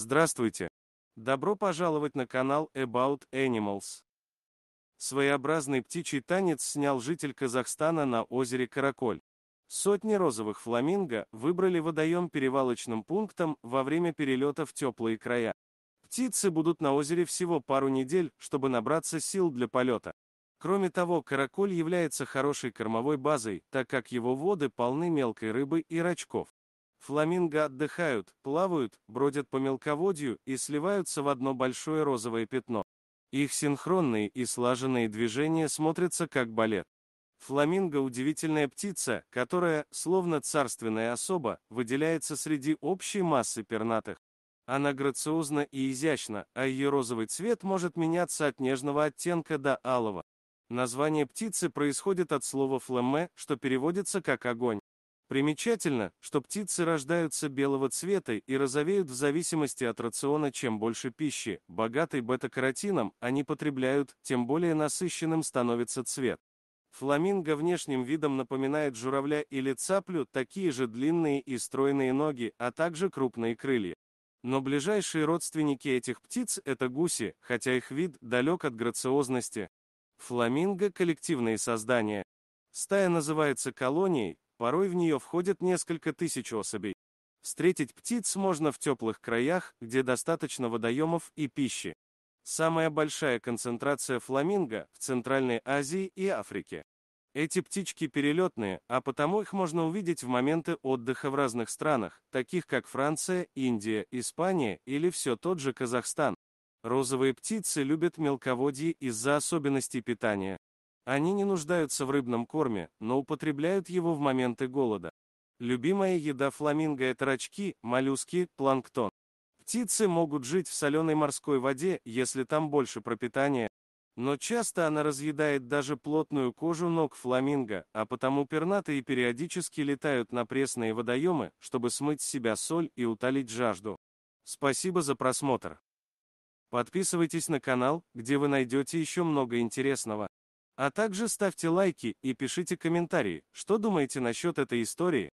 Здравствуйте! Добро пожаловать на канал About Animals. Своеобразный птичий танец снял житель Казахстана на озере Караколь. Сотни розовых фламинго выбрали водоем перевалочным пунктом во время перелета в теплые края. Птицы будут на озере всего пару недель, чтобы набраться сил для полета. Кроме того, караколь является хорошей кормовой базой, так как его воды полны мелкой рыбы и рачков. Фламинго отдыхают, плавают, бродят по мелководью и сливаются в одно большое розовое пятно. Их синхронные и слаженные движения смотрятся как балет. Фламинго – удивительная птица, которая, словно царственная особа, выделяется среди общей массы пернатых. Она грациозна и изящна, а ее розовый цвет может меняться от нежного оттенка до алого. Название птицы происходит от слова «флемме», что переводится как «огонь». Примечательно, что птицы рождаются белого цвета и розовеют в зависимости от рациона. Чем больше пищи, богатой бета-каротином, они потребляют, тем более насыщенным становится цвет. Фламинго внешним видом напоминает журавля или цаплю, такие же длинные и стройные ноги, а также крупные крылья. Но ближайшие родственники этих птиц – это гуси, хотя их вид далек от грациозности. Фламинго – коллективные создания. Стая называется колонией, порой в нее входят несколько тысяч особей. Встретить птиц можно в теплых краях, где достаточно водоемов и пищи. Самая большая концентрация фламинго в Центральной Азии и Африке. Эти птички перелетные, а потому их можно увидеть в моменты отдыха в разных странах, таких как Франция, Индия, Испания или все тот же Казахстан. Розовые птицы любят мелководье из-за особенностей питания. Они не нуждаются в рыбном корме, но употребляют его в моменты голода. Любимая еда фламинго – это рачки, моллюски, планктон. Птицы могут жить в соленой морской воде, если там больше пропитания, но часто она разъедает даже плотную кожу ног фламинго, а потому пернатые периодически летают на пресные водоемы, чтобы смыть с себя соль и утолить жажду. Спасибо за просмотр. Подписывайтесь на канал, где вы найдете еще много интересного. А также ставьте лайки и пишите комментарии, что думаете насчет этой истории.